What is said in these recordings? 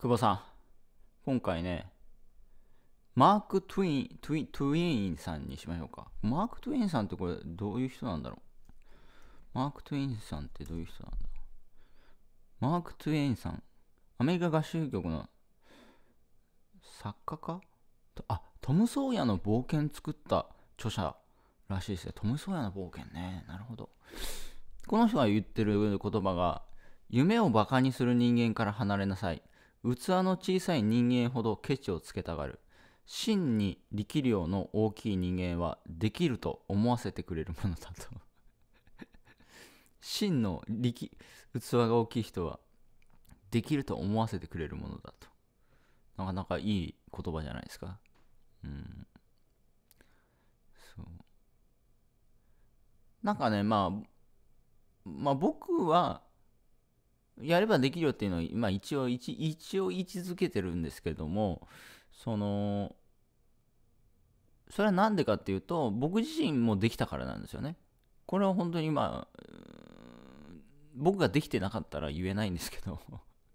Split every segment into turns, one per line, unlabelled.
久保さん、今回ね、マーク・トゥイン、トゥイン、トゥインさんにしましょうか。マーク・トゥインさんってこれどういう人なんだろうマーク・トゥインさんってどういう人なんだろうマーク・トゥインさん、アメリカ合衆国の作家かあ、トム・ソーヤの冒険作った著者らしいですね。トム・ソーヤの冒険ね。なるほど。この人が言ってる言葉が、夢をバカにする人間から離れなさい。器の小さい人間ほどケチをつけたがる。真に力量の大きい人間はできると思わせてくれるものだと真の力、器が大きい人はできると思わせてくれるものだと。なかなかいい言葉じゃないですか。うん。そう。なんかね、まあ、まあ僕はやればできるよっていうのを、今一応一、一応位置づけてるんですけども、その、それは何でかっていうと、僕自身もできたからなんですよね。これは本当にまあ、僕ができてなかったら言えないんですけど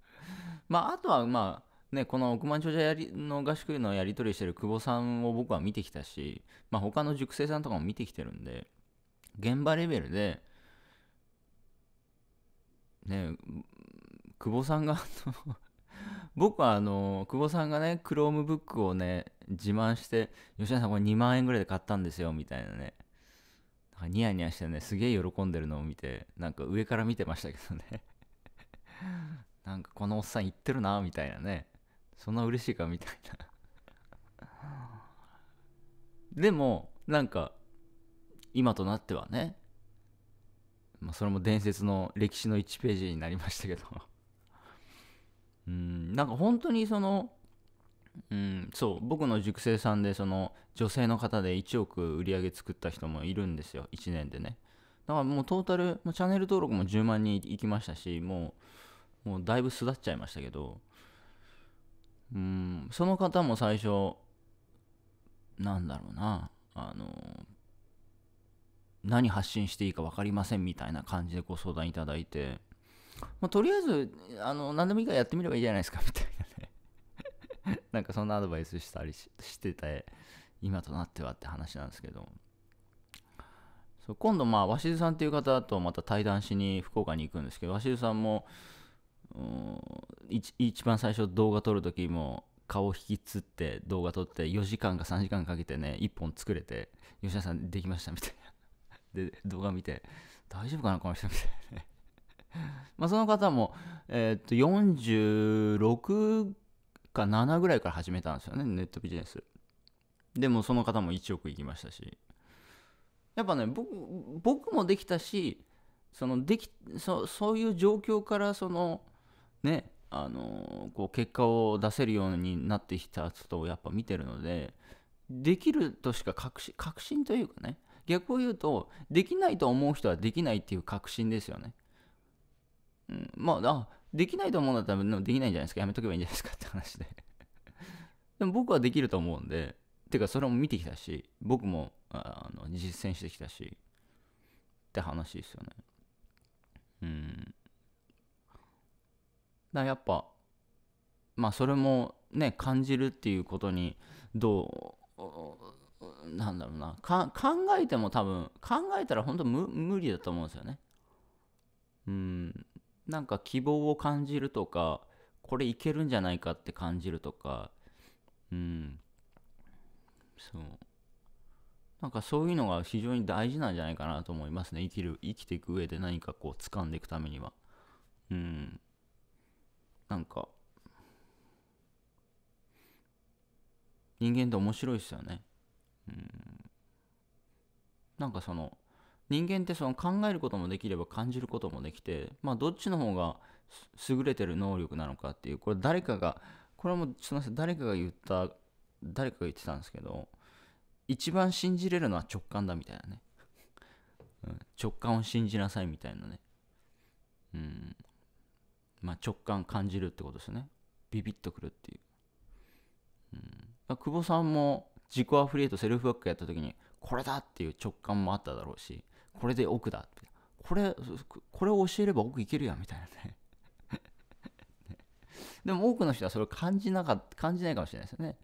まあ、あとはまあ、ね、この億万長者やりの合宿のやり取りしてる久保さんを僕は見てきたし、まあ、他の塾生さんとかも見てきてるんで現場レベルで、ね、久保さんが 僕はあの久保さんがね Chromebook をね自慢して吉田さんこれ2万円ぐらいで買ったんですよみたいなねなんかニヤニヤしてねすげえ喜んでるのを見てなんか上から見てましたけどね なんかこのおっさん言ってるなみたいなねそんな嬉しいかみたいなでもなんか今となってはね、まあ、それも伝説の歴史の1ページになりましたけどうんなんか本当にそのうんそう僕の塾生さんでその女性の方で1億売り上げ作った人もいるんですよ1年でねだからもうトータルチャンネル登録も10万人いきましたしもうもうだいぶ巣立っちゃいましたけどうんその方も最初なんだろうなあの何発信していいか分かりませんみたいな感じでご相談いただいてまとりあえずあの何でもいいからやってみればいいじゃないですかみたいなね なんかそんなアドバイスしたりしてた今となってはって話なんですけどそう今度まあ鷲津さんっていう方とまた対談しに福岡に行くんですけど鷲津さんも一番最初動画撮る時も顔引きつって動画撮って4時間か3時間かけてね1本作れて吉田さんできましたみたいなで動画見て大丈夫かなこの人みたいなね まあその方も、えー、っと46か7ぐらいから始めたんですよねネットビジネスでもその方も1億いきましたしやっぱね僕僕もできたしそのできそそういう状況からそのねあのこう結果を出せるようになってきた人をやっぱ見てるのでできるとしか確信確信というかね逆を言うとできないと思う人はできないっていう確信ですよねうん、まあ、あ、できないと思うんだったら、できないんじゃないですか。やめとけばいいんじゃないですかって話で でも僕はできると思うんで、てかそれも見てきたし、僕もあの実践してきたし、って話ですよね。うん。だやっぱ、まあそれもね、感じるっていうことに、どう、なんだろうな、考えても多分、考えたら本当無無理だと思うんですよね。うん。なんか希望を感じるとかこれいけるんじゃないかって感じるとかうんそうなんかそういうのが非常に大事なんじゃないかなと思いますね生きる生きていく上で何かこう掴んでいくためにはうんなんか人間って面白いですよねうんなんかその人間ってその考えることもできれば感じることもできて、まあ、どっちの方が優れてる能力なのかっていうこれ誰かがこれもすみません誰かが言った誰かが言ってたんですけど一番信じれるのは直感だみたいなね、直感を信じなさいみたいなねうんまあ直感感じるってことですねビビッとくるっていう、うん、久保さんも自己アフリエイトセルフワークやった時にこれだっていう直感もあっただろうしこれで奥だってこれこれを教えれば奥いけるやんみたいなねね でも多くの人はそれを感じなか感じないかもしれないですよね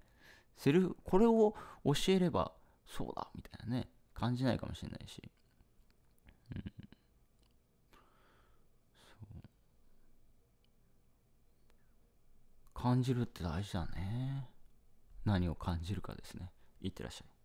セルフこれを教えればそうだみたいなね感じないかもしれないし、うん、そう感じるって大事だね何を感じるかですねいってらっしゃい